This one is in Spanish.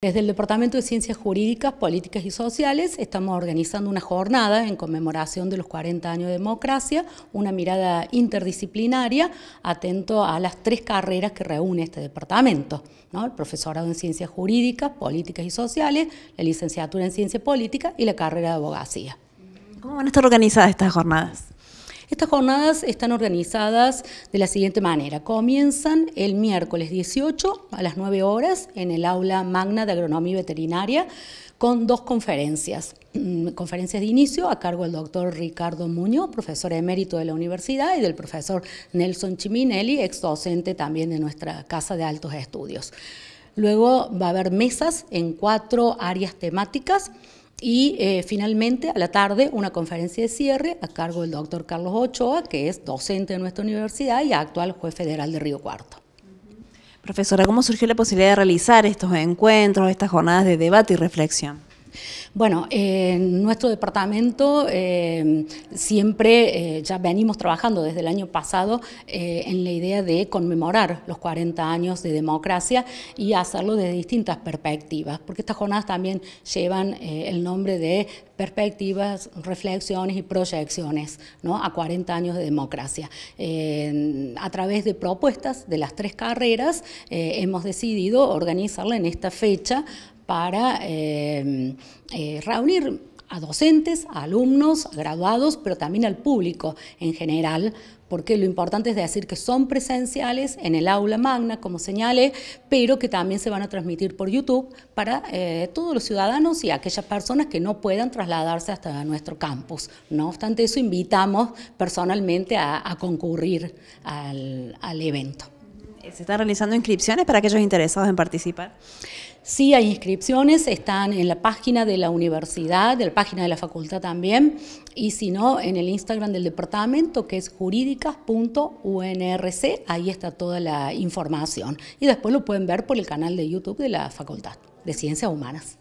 Desde el Departamento de Ciencias Jurídicas, Políticas y Sociales estamos organizando una jornada en conmemoración de los 40 años de democracia, una mirada interdisciplinaria atento a las tres carreras que reúne este departamento, el profesorado en Ciencias Jurídicas, Políticas y Sociales, la licenciatura en Ciencia Política y la carrera de Abogacía. ¿Cómo van a estar organizadas estas jornadas? Estas jornadas están organizadas de la siguiente manera. Comienzan el miércoles 18 a las 9 horas en el aula magna de agronomía y veterinaria con dos conferencias. Mm, conferencias de inicio a cargo del doctor Ricardo Muñoz, profesor emérito de la universidad, y del profesor Nelson Chiminelli, ex docente también de nuestra Casa de Altos Estudios. Luego va a haber mesas en cuatro áreas temáticas y eh, finalmente, a la tarde, una conferencia de cierre a cargo del doctor Carlos Ochoa, que es docente de nuestra universidad y actual juez federal de Río Cuarto. Profesora, ¿cómo surgió la posibilidad de realizar estos encuentros, estas jornadas de debate y reflexión? Bueno, en nuestro departamento eh, siempre eh, ya venimos trabajando desde el año pasado eh, en la idea de conmemorar los 40 años de democracia y hacerlo desde distintas perspectivas, porque estas jornadas también llevan el nombre de perspectivas, reflexiones y proyecciones ¿no? a 40 años de democracia. a través de propuestas de las tres carreras hemos decidido organizarla en esta fecha para em, eh, reunir a docentes, alumnos, graduados, pero también al público en general, porque lo importante es decir que son presenciales en el aula magna, como señalé, pero que también se van a transmitir por YouTube para eh, todos los ciudadanos y aquellas personas que no puedan trasladarse hasta nuestro campus. No obstante eso, invitamos personalmente a, concurrir al evento se están realizando inscripciones para aquellos interesados en participar. Sí, hay inscripciones, están en la página de la universidad, en la página de la facultad también, y si no, en el Instagram del departamento, que es jurídicas.unrc, ahí está toda la información. Y después lo pueden ver por el canal de YouTube de la facultad de Ciencias Humanas.